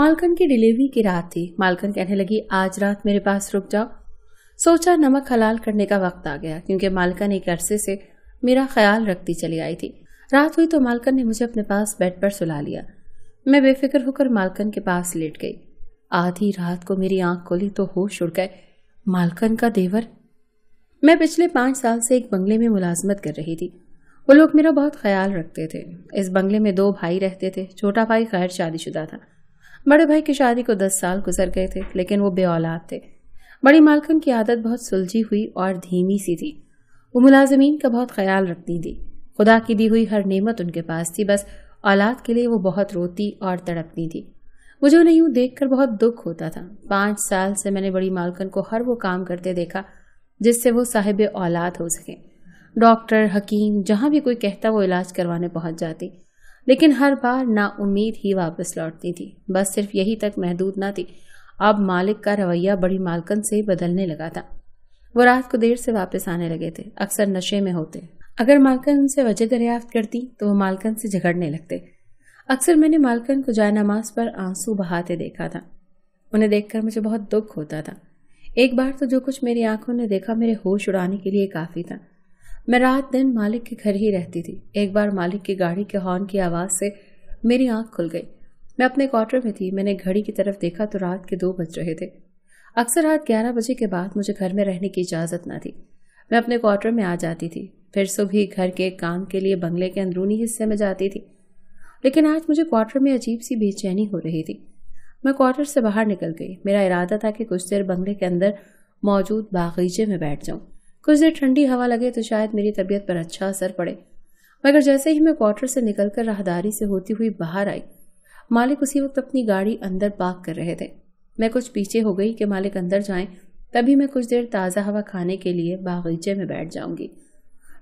मालकन की डिलीवरी की रात थी मालकन कहने लगी आज रात मेरे पास रुक जाओ सोचा नमक हलाल करने का वक्त आ गया क्योंकि मालकन एक अरसे से मेरा ख्याल रखती चली आई थी रात हुई तो मालकन ने मुझे अपने पास बेड पर सुला लिया मैं बेफिक्र होकर मालकन के पास लेट गई आधी रात को मेरी आंख खोली तो होश उड़ गए मालकन का देवर मैं पिछले पांच साल से एक बंगले में मुलाजमत कर रही थी वो लोग मेरा बहुत ख्याल रखते थे इस बंगले में दो भाई रहते थे छोटा भाई खैर शादीशुदा था बड़े भाई की शादी को दस साल गुजर गए थे लेकिन वो बे थे बड़ी मालकन की आदत बहुत सुलझी हुई और धीमी सी थी वो मुलाजमीन का बहुत ख्याल रखती थी खुदा की दी हुई हर नेमत उनके पास थी बस औलाद के लिए वो बहुत रोती और तड़पती थी मुझे उन्हें यूं देख कर बहुत दुख होता था पाँच साल से मैंने बड़ी मालकन को हर वो काम करते देखा जिससे वो साहिब औलाद हो सके डॉक्टर हकीम जहाँ भी कोई कहता वो इलाज करवाने पहुंच जाती लेकिन हर बार ना उम्मीद ही वापस लौटती थी बस सिर्फ यही तक महदूद ना थी अब मालिक का रवैया बड़ी मालकन से बदलने लगा था वो रात को देर से वापस आने लगे थे अक्सर नशे में होते अगर मालकन उनसे वजह दरियाफ्त करती तो वो मालकन से झगड़ने लगते अक्सर मैंने मालकन को जाय नमाज पर आंसू बहाते देखा था उन्हें देखकर मुझे बहुत दुख होता था एक बार तो जो कुछ मेरी आंखों ने देखा मेरे होश उड़ाने के लिए काफ़ी था मैं रात दिन मालिक के घर ही रहती थी एक बार मालिक की गाड़ी के हॉर्न की आवाज़ से मेरी आंख खुल गई मैं अपने क्वार्टर में थी मैंने घड़ी की तरफ देखा तो रात के दो बज रहे थे अक्सर रात ग्यारह बजे के बाद मुझे घर में रहने की इजाज़त ना थी मैं अपने क्वार्टर में आ जाती थी फिर सुबह ही घर के काम के लिए बंगले के अंदरूनी हिस्से में जाती थी लेकिन आज मुझे क्वार्टर में अजीब सी बेचैनी हो रही थी मैं क्वार्टर से बाहर निकल गई मेरा इरादा था कि कुछ देर बंगले के अंदर मौजूद बागीचे में बैठ जाऊं कुछ देर ठंडी हवा लगे तो शायद मेरी तबीयत पर अच्छा असर पड़े मगर जैसे ही मैं क्वार्टर से निकलकर राहदारी से होती हुई बाहर आई मालिक उसी वक्त अपनी गाड़ी अंदर पार्क कर रहे थे मैं कुछ पीछे हो गई कि मालिक अंदर जाए तभी मैं कुछ देर ताज़ा हवा खाने के लिए बागीचे में बैठ जाऊंगी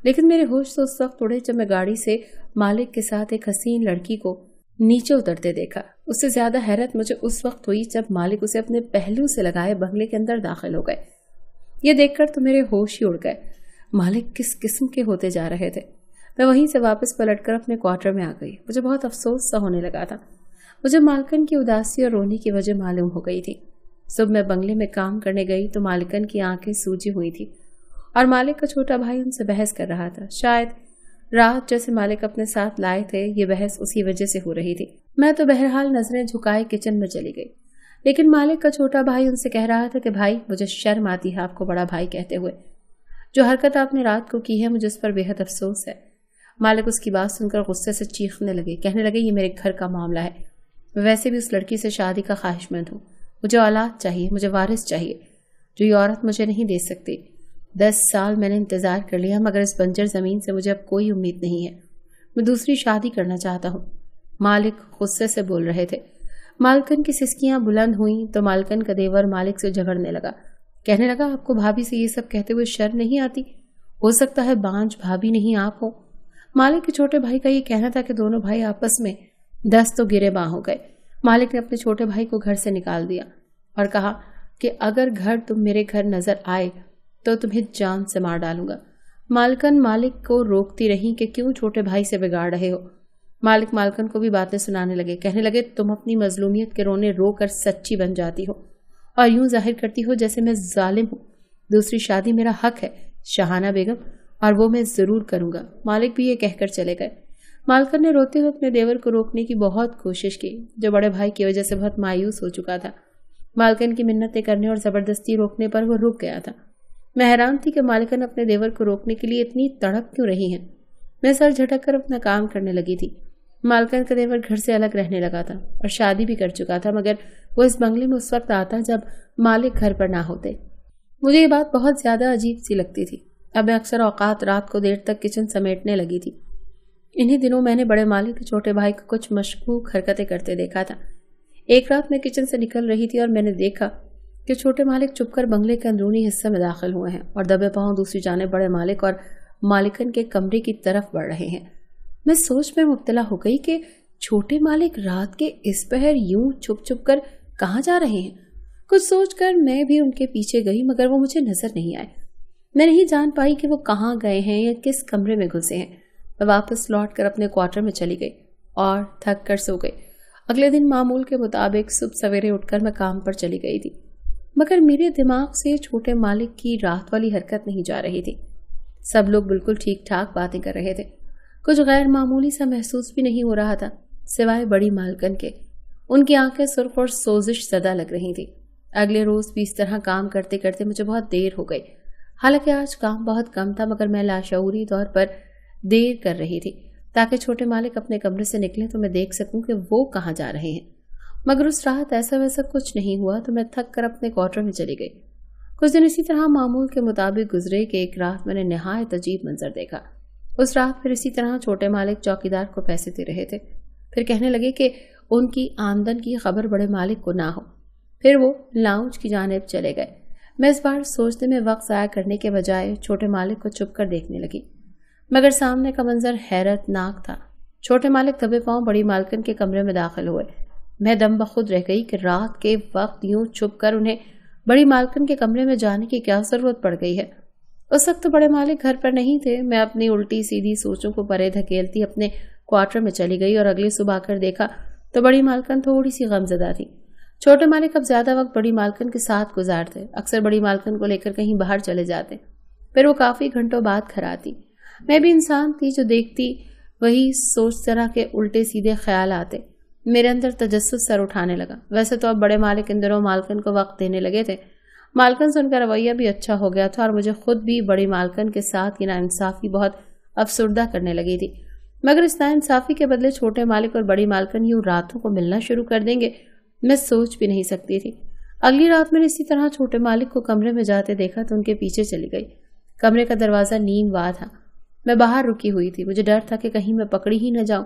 लेकिन मेरे होश तो उस वक्त उड़े जब मैं गाड़ी से मालिक के साथ एक हसीन लड़की को नीचे उतरते देखा उससे ज़्यादा हैरत मुझे उस वक्त हुई जब मालिक उसे अपने पहलू से लगाए बंगले के अंदर दाखिल हो गए ये देखकर तो मेरे होश ही उड़ गए मालिक किस किस्म के होते जा रहे थे मैं वहीं से वापस पलट कर अपने क्वार्टर में आ गई मुझे बहुत अफसोस सा होने लगा था मुझे मालकन की उदासी और रोनी की वजह मालूम हो गई थी सुबह मैं बंगले में काम करने गई तो मालिकन की आंखें सूजी हुई थी और मालिक का छोटा भाई उनसे बहस कर रहा था शायद रात जैसे मालिक अपने साथ लाए थे ये बहस उसी वजह से हो रही थी मैं तो बहरहाल नजरें झुकाए किचन में चली गई लेकिन मालिक का छोटा भाई उनसे कह रहा था कि भाई मुझे शर्म आती है आपको बड़ा भाई कहते हुए जो हरकत आपने रात को की है मुझे उस पर बेहद अफसोस है मालिक उसकी बात सुनकर गुस्से से चीखने लगे कहने लगे ये मेरे घर का मामला है मैं वैसे भी उस लड़की से शादी का ख्वाहिशमंद हूँ मुझे औलाद चाहिए मुझे वारिस चाहिए जो ये औरत मुझे नहीं दे सकती दस साल मैंने इंतज़ार कर लिया मगर इस बंजर ज़मीन से मुझे अब कोई उम्मीद नहीं है मैं दूसरी शादी करना चाहता हूँ मालिक गुस्से से बोल रहे थे मालकन की सिस्कियां बुलंद हुई तो मालकन का देवर मालिक से झगड़ने लगा कहने लगा आपको भाभी से ये सब कहते हुए शर्म नहीं आती हो सकता है बांझ भाभी नहीं आप हो मालिक के छोटे भाई का ये कहना था कि दोनों भाई आपस में दस तो गिरे बाह हो गए मालिक ने अपने छोटे भाई को घर से निकाल दिया और कहा कि अगर घर तुम मेरे घर नजर आए तो तुम्हें जान से मार डालूंगा मालकन मालिक को रोकती रही कि क्यों छोटे भाई से बिगाड़ रहे हो मालिक मालकन को भी बातें सुनाने लगे कहने लगे तुम अपनी मजलूमियत के रोने रो कर सच्ची बन जाती हो और यूं जाहिर करती हो जैसे मैं जालिम हूँ दूसरी शादी मेरा हक है शहाना बेगम और वो मैं ज़रूर करूंगा मालिक भी ये कहकर चले गए मालकन ने रोते हुए अपने देवर को रोकने की बहुत कोशिश की जो बड़े भाई की वजह से बहुत मायूस हो चुका था मालकन की मिन्नतें करने और ज़बरदस्ती रोकने पर वो रुक गया था मैं हैरान थी कि मालकन अपने देवर को रोकने के लिए इतनी तड़प क्यों रही है मैं सर झटक कर अपना काम करने लगी थी मालकन का देवर घर से अलग रहने लगा था और शादी भी कर चुका था मगर वो इस बंगले में उस वक्त आता जब मालिक घर पर ना होते मुझे ये बात बहुत ज़्यादा अजीब सी लगती थी अब मैं अक्सर औकात रात को देर तक किचन समेटने लगी थी इन्हीं दिनों मैंने बड़े मालिक के छोटे भाई को कुछ मशकूक हरकतें करते देखा था एक रात मैं किचन से निकल रही थी और मैंने देखा कि छोटे मालिक चुपकर बंगले के अंदरूनी हिस्से में दाखिल हुए हैं और दबे पाँव दूसरी जाने बड़े मालिक और मालिकन के कमरे की तरफ बढ़ रहे हैं मैं सोच में मुबतला हो गई कि छोटे मालिक रात के इस पहर यूं छुप छुप कर कहाँ जा रहे हैं कुछ सोचकर मैं भी उनके पीछे गई मगर वो मुझे नजर नहीं आए मैं नहीं जान पाई कि वो कहाँ गए हैं या किस कमरे में घुसे हैं मैं वापस लौट कर अपने क्वार्टर में चली गई और थक कर सो गई अगले दिन मामूल के मुताबिक सुबह सवेरे उठकर मैं काम पर चली गई थी मगर मेरे दिमाग से छोटे मालिक की रात वाली हरकत नहीं जा रही थी सब लोग बिल्कुल ठीक ठाक बातें कर रहे थे कुछ गैर मामूली सा महसूस भी नहीं हो रहा था सिवाय बड़ी मालकन के उनकी आंखें सुर्ख और सोजिश ज़दा लग रही थी अगले रोज़ भी इस तरह काम करते करते मुझे बहुत देर हो गई हालांकि आज काम बहुत कम था मगर मैं लाशूरी तौर पर देर कर रही थी ताकि छोटे मालिक अपने कमरे से निकले तो मैं देख सकूं कि वो कहाँ जा रहे हैं मगर उस रात ऐसा वैसा कुछ नहीं हुआ तो मैं थक कर अपने क्वार्टर में चली गई कुछ दिन इसी तरह मामूल के मुताबिक गुजरे कि एक रात मैंने नहायत अजीब मंजर देखा उस रात फिर इसी तरह छोटे मालिक चौकीदार को पैसे दे रहे थे फिर कहने लगे कि उनकी आमदन की खबर बड़े मालिक को ना हो फिर वो लाउंज की जानब चले गए मैं इस बार सोचने में वक्त ज़ाया करने के बजाय छोटे मालिक को चुप कर देखने लगी मगर सामने का मंजर हैरतनाक था छोटे मालिक दबे पाँव बड़ी मालकन के कमरे में दाखिल हुए मैं दम बखुद रह गई कि रात के वक्त यूं छुप कर उन्हें बड़ी मालकन के कमरे में जाने की क्या ज़रूरत पड़ गई है उस वक्त तो बड़े मालिक घर पर नहीं थे मैं अपनी उल्टी सीधी सोचों को परे धकेलती अपने क्वार्टर में चली गई और अगले सुबह आकर देखा तो बड़ी मालकन थोड़ी सी गमजदा थी छोटे मालिक अब ज्यादा वक्त बड़ी मालकन के साथ गुजारते अक्सर बड़ी मालकन को लेकर कहीं बाहर चले जाते फिर वो काफी घंटों बाद घर आती मैं भी इंसान थी जो देखती वही सोच तरह के उल्टे सीधे ख्याल आते मेरे अंदर तजस्स सर उठाने लगा वैसे तो अब बड़े मालिक इन दिनों मालकन को वक्त देने लगे थे मालकन से उनका रवैया भी अच्छा हो गया था और मुझे खुद भी बड़ी मालकन के साथ ये नाइंसाफ़ी बहुत अफसरदा करने लगी थी मगर इस नाइंसाफ़ी के बदले छोटे मालिक और बड़ी मालकन यूं रातों को मिलना शुरू कर देंगे मैं सोच भी नहीं सकती थी अगली रात मैंने इसी तरह छोटे मालिक को कमरे में जाते देखा तो उनके पीछे चली गई कमरे का दरवाज़ा नीम वाह था मैं बाहर रुकी हुई थी मुझे डर था कि कहीं मैं पकड़ी ही न जाऊं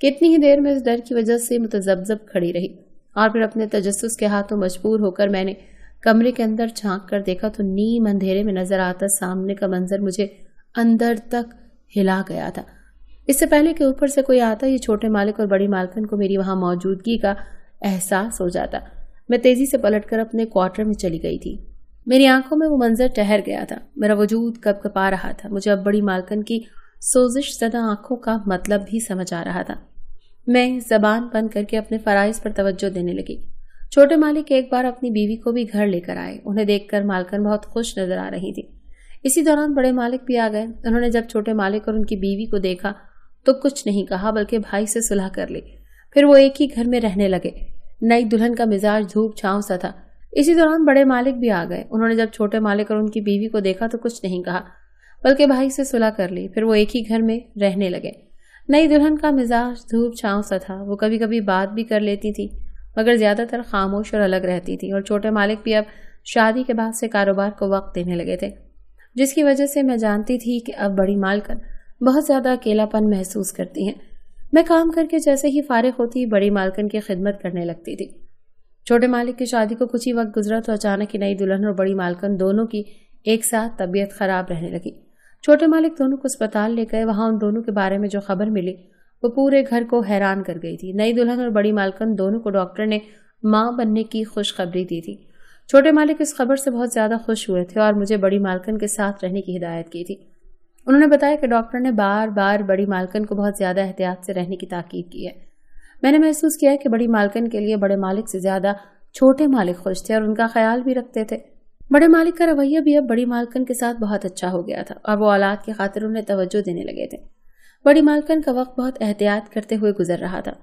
कितनी ही देर में इस डर की वजह से मुतजबजब खड़ी रही और फिर अपने तजस्स के हाथों मजबूर होकर मैंने कमरे के अंदर झांक कर देखा तो नीम अंधेरे में नजर आता सामने का मंजर मुझे अंदर तक हिला गया था इससे पहले कि ऊपर से कोई आता ये छोटे मालिक और बड़ी मालकन को मेरी वहां मौजूदगी का एहसास हो जाता मैं तेजी से पलटकर अपने क्वार्टर में चली गई थी मेरी आंखों में वो मंजर ठहर गया था मेरा वजूद कप कपा रहा था मुझे अब बड़ी मालकन की सोजिश सदा आंखों का मतलब भी समझ आ रहा था मैं जबान बंद करके अपने फ़राइज पर तवज्जो देने लगी छोटे मालिक एक बार अपनी बीवी को भी घर लेकर आए उन्हें देखकर मालकन बहुत खुश नजर आ रही थी इसी दौरान बड़े मालिक भी आ गए उन्होंने जब छोटे मालिक और उनकी बीवी को देखा तो कुछ नहीं कहा बल्कि भाई से सुलह कर ली फिर वो एक ही घर में रहने लगे नई दुल्हन का मिजाज धूप छाव सा था इसी दौरान बड़े मालिक भी आ गए उन्होंने जब छोटे मालिक और उनकी बीवी को देखा तो कुछ नहीं कहा बल्कि भाई से सुलह कर ली फिर वो एक ही घर में रहने लगे नई दुल्हन का मिजाज धूप छाँव सा था वो कभी कभी बात भी कर लेती थी मगर ज़्यादातर खामोश और अलग रहती थी और छोटे मालिक भी अब शादी के बाद से कारोबार को वक्त देने लगे थे जिसकी वजह से मैं जानती थी कि अब बड़ी मालकन बहुत ज़्यादा अकेलापन महसूस करती हैं मैं काम करके जैसे ही फारिग होती बड़ी मालकन की खिदमत करने लगती थी छोटे मालिक की शादी को कुछ ही वक्त गुजरा तो अचानक ही नई दुल्हन और बड़ी मालकन दोनों की एक साथ तबीयत खराब रहने लगी छोटे मालिक दोनों को अस्पताल ले गए वहाँ उन दोनों के बारे में जो खबर मिली वो पूरे घर को हैरान कर गई थी नई दुल्हन और बड़ी मालकन दोनों को डॉक्टर ने माँ बनने की खुशखबरी दी थी छोटे मालिक इस खबर से बहुत ज़्यादा खुश हुए थे और मुझे बड़ी मालकन के साथ रहने की हिदायत की थी उन्होंने बताया कि डॉक्टर ने बार बार बड़ी मालकन को बहुत ज़्यादा एहतियात से रहने की ताकीद की है मैंने महसूस किया कि बड़ी मालकन के लिए बड़े मालिक से ज़्यादा छोटे मालिक खुश थे और उनका ख्याल भी रखते थे बड़े मालिक का रवैया भी अब बड़ी मालकन के साथ बहुत अच्छा हो गया था और वो औलाद की खातर उन्हें तवज्जो देने लगे थे बड़ी मालकन का वक्त बहुत एहतियात करते हुए गुजर रहा था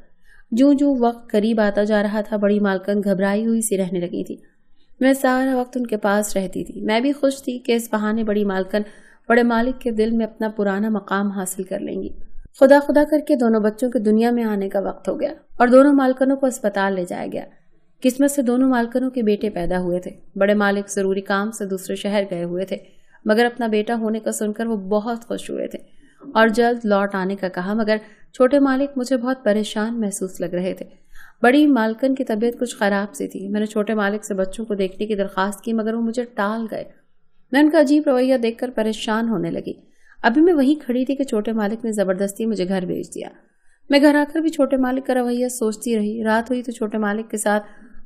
जो जो वक्त करीब आता जा रहा था बड़ी मालकन घबराई हुई सी रहने लगी थी मैं सारा वक्त उनके पास रहती थी मैं भी खुश थी कि इस बहाने बड़ी मालकन बड़े मालिक के दिल में अपना पुराना मकाम हासिल कर लेंगी खुदा खुदा करके दोनों बच्चों के दुनिया में आने का वक्त हो गया और दोनों मालकनों को अस्पताल ले जाया गया किस्मत से दोनों मालकनों के बेटे पैदा हुए थे बड़े मालिक ज़रूरी काम से दूसरे शहर गए हुए थे मगर अपना बेटा होने का सुनकर वो बहुत खुश हुए थे और जल्द लौट आने का कहा मगर छोटे मालिक मुझे बहुत परेशान महसूस लग रहे थे बड़ी मालकन की तबीयत कुछ ख़राब सी थी मैंने छोटे मालिक से बच्चों को देखने की दरख्वास्त की मगर वो मुझे टाल गए मैं उनका अजीब रवैया देखकर परेशान होने लगी अभी मैं वहीं खड़ी थी कि छोटे मालिक ने ज़बरदस्ती मुझे घर भेज दिया मैं घर आकर भी छोटे मालिक का रवैया सोचती रही रात हुई तो छोटे मालिक के साथ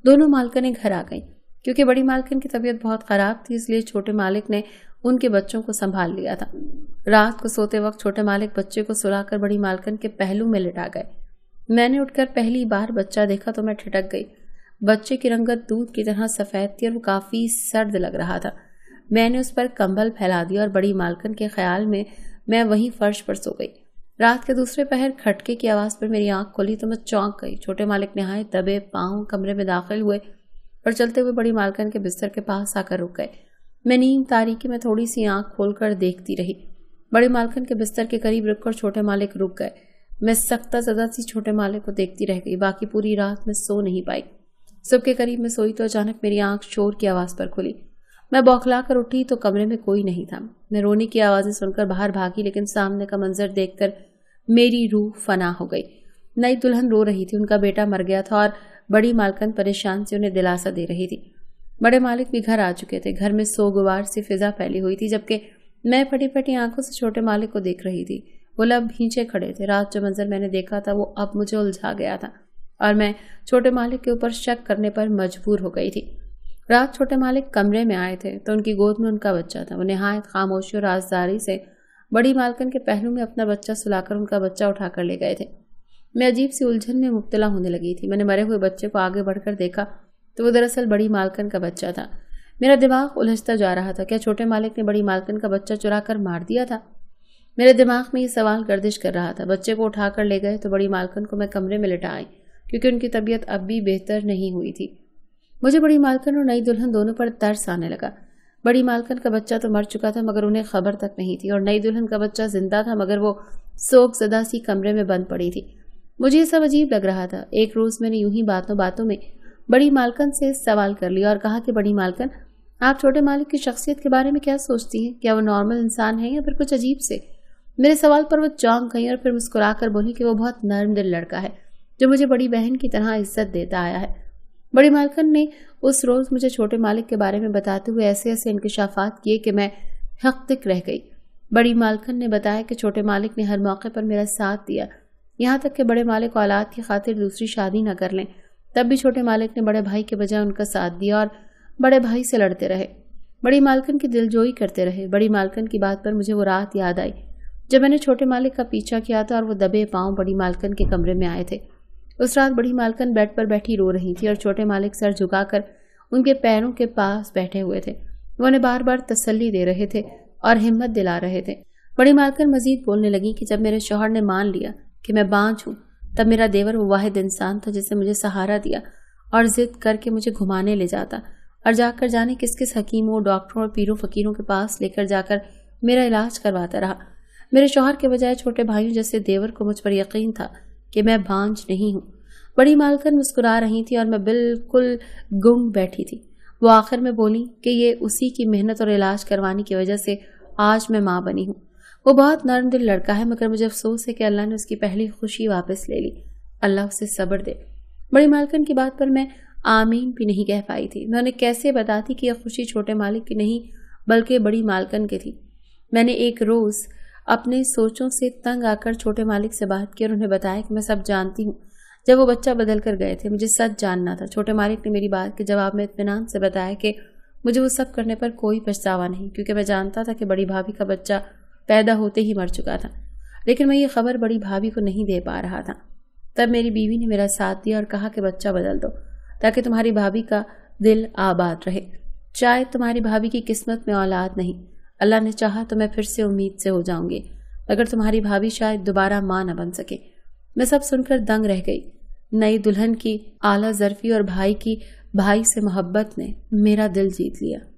दोनों मालकने घर आ गईं क्योंकि बड़ी मालकन की तबीयत बहुत ख़राब थी इसलिए छोटे मालिक ने उनके बच्चों को संभाल लिया था रात को सोते वक्त छोटे मालिक बच्चे को सुलाकर बड़ी मालकन के पहलू में लिटा गए मैंने उठकर पहली बार बच्चा देखा तो मैं ठिटक गई बच्चे की रंगत दूध की तरह सफ़ेद थी और वो काफ़ी सर्द लग रहा था मैंने उस पर कंबल फैला दिया और बड़ी मालकन के ख्याल में मैं वहीं फर्श पर सो गई रात के दूसरे पहर खटके की आवाज़ पर मेरी आंख खोली तो मैं चौंक गई छोटे मालिक नहाए दबे पांव कमरे में दाखिल हुए और चलते हुए बड़ी मालकन के बिस्तर के पास आकर रुक गए मैं नीम तारीखी में थोड़ी सी आंख खोलकर देखती रही बड़े मालकन के बिस्तर के करीब रुककर छोटे मालिक रुक गए मैं सख्ता सदा सी छोटे मालिक को देखती रह गई बाकी पूरी रात में सो नहीं पाई सुबह के करीब मैं सोई तो अचानक मेरी आंख शोर की आवाज़ पर खुली मैं बौखला कर उठी तो कमरे में कोई नहीं था मैं रोने की आवाज़ें सुनकर बाहर भागी लेकिन सामने का मंजर देखकर मेरी रूह फना हो गई नई दुल्हन रो रही थी उनका बेटा मर गया था और बड़ी मालकन परेशान से उन्हें दिलासा दे रही थी बड़े मालिक भी घर आ चुके थे घर में सोगवार सी फिजा फैली हुई थी जबकि मैं फटी फटी आंखों से छोटे मालिक को देख रही थी वो लब भींचे खड़े थे रात जो मंजर मैंने देखा था वो अब मुझे उलझा गया था और मैं छोटे मालिक के ऊपर शक करने पर मजबूर हो गई थी रात छोटे मालिक कमरे में आए थे तो उनकी गोद में उनका बच्चा था वो नहायत खामोशी और राजदारी से बड़ी मालकन के पहलू में अपना बच्चा सुलाकर उनका बच्चा उठाकर ले गए थे मैं अजीब सी उलझन में मुब्तला होने लगी थी मैंने मरे हुए बच्चे को आगे बढ़कर देखा तो वो दरअसल बड़ी मालकन का बच्चा था मेरा दिमाग उलझता जा रहा था क्या छोटे मालिक ने बड़ी मालकन का बच्चा चुरा कर मार दिया था मेरे दिमाग में ये सवाल गर्दिश कर रहा था बच्चे को उठा कर ले गए तो बड़ी मालकन को मैं कमरे में लिटा आई क्योंकि उनकी तबीयत अब भी बेहतर नहीं हुई थी मुझे बड़ी मालकन और नई दुल्हन दोनों पर तरस आने लगा बड़ी मालकन का बच्चा तो मर चुका था मगर उन्हें खबर तक नहीं थी और नई दुल्हन का बच्चा जिंदा था मगर वो सोख जदा सी कमरे में बंद पड़ी थी मुझे ये सब अजीब लग रहा था एक रोज़ मैंने यूं ही बातों बातों में बड़ी मालकन से सवाल कर लिया और कहा कि बड़ी मालकन आप छोटे मालिक की शख्सियत के बारे में क्या सोचती हैं क्या वो नॉर्मल इंसान है या फिर कुछ अजीब से मेरे सवाल पर वो चौंक गई और फिर मुस्कुरा कर बोली कि वो बहुत नर्म दिल लड़का है जो मुझे बड़ी बहन की तरह इज्जत देता आया है बड़ी मालकन ने उस रोज़ मुझे छोटे मालिक के बारे में बताते हुए ऐसे ऐसे इंकशाफात किए कि मैं हक तक रह गई बड़ी मालकन ने बताया कि छोटे मालिक ने हर मौके पर मेरा साथ दिया यहाँ तक कि बड़े मालिक औलाद की खातिर दूसरी शादी न कर लें तब भी छोटे मालिक ने बड़े भाई के बजाय उनका साथ दिया और बड़े भाई से लड़ते रहे बड़ी मालकन की दिलजोई करते रहे बड़ी मालकन की बात पर मुझे वो रात याद आई जब मैंने छोटे मालिक का पीछा किया था और वो दबे पाँव बड़ी मालकन के कमरे में आए थे उस रात बड़ी मालकन बेड पर बैठी रो रही थी और छोटे मालिक सर झुकाकर उनके पैरों के पास बैठे हुए थे वो उन्हें बार बार तसल्ली दे रहे थे और हिम्मत दिला रहे थे बड़ी मालकन मजीद बोलने लगी कि जब मेरे शोहर ने मान लिया कि मैं बाँझ हूँ तब मेरा देवर वो वाहिद इंसान था जिसने मुझे सहारा दिया और जिद करके मुझे घुमाने ले जाता और जाकर जाने किस किस हकीमों डॉक्टरों और पीरों फकीरों के पास लेकर जाकर मेरा इलाज करवाता रहा मेरे शोहर के बजाय छोटे भाइयों जैसे देवर को मुझ पर यकीन था कि मैं भांज नहीं हूँ बड़ी मालकन मुस्कुरा रही थी और मैं बिल्कुल गुम बैठी थी वो आखिर में बोली कि ये उसी की मेहनत और इलाज करवाने की वजह से आज मैं माँ बनी हूँ वो बहुत नर्म दिल लड़का है मगर मुझे अफसोस है कि अल्लाह ने उसकी पहली खुशी वापस ले ली अल्लाह उसे सब्र दे बड़ी मालकन की बात पर मैं आमीन भी नहीं कह पाई थी मैं उन्हें कैसे बताती कि यह खुशी छोटे मालिक की नहीं बल्कि बड़ी मालकन की थी मैंने एक रोज़ अपने सोचों से तंग आकर छोटे मालिक से बात की और उन्हें बताया कि मैं सब जानती हूँ जब वो बच्चा बदल कर गए थे मुझे सच जानना था छोटे मालिक ने मेरी बात के जवाब में इतमान से बताया कि मुझे वो सब करने पर कोई पछतावा नहीं क्योंकि मैं जानता था कि बड़ी भाभी का बच्चा पैदा होते ही मर चुका था लेकिन मैं ये खबर बड़ी भाभी को नहीं दे पा रहा था तब मेरी बीवी ने मेरा साथ दिया और कहा कि बच्चा बदल दो ताकि तुम्हारी भाभी का दिल आबाद रहे शायद तुम्हारी भाभी की किस्मत में औलाद नहीं अल्लाह ने चाहा तो मैं फिर से उम्मीद से हो जाऊंगी मगर तुम्हारी भाभी शायद दोबारा माँ न बन सके मैं सब सुनकर दंग रह गई नई दुल्हन की आला जरफी और भाई की भाई से मोहब्बत ने मेरा दिल जीत लिया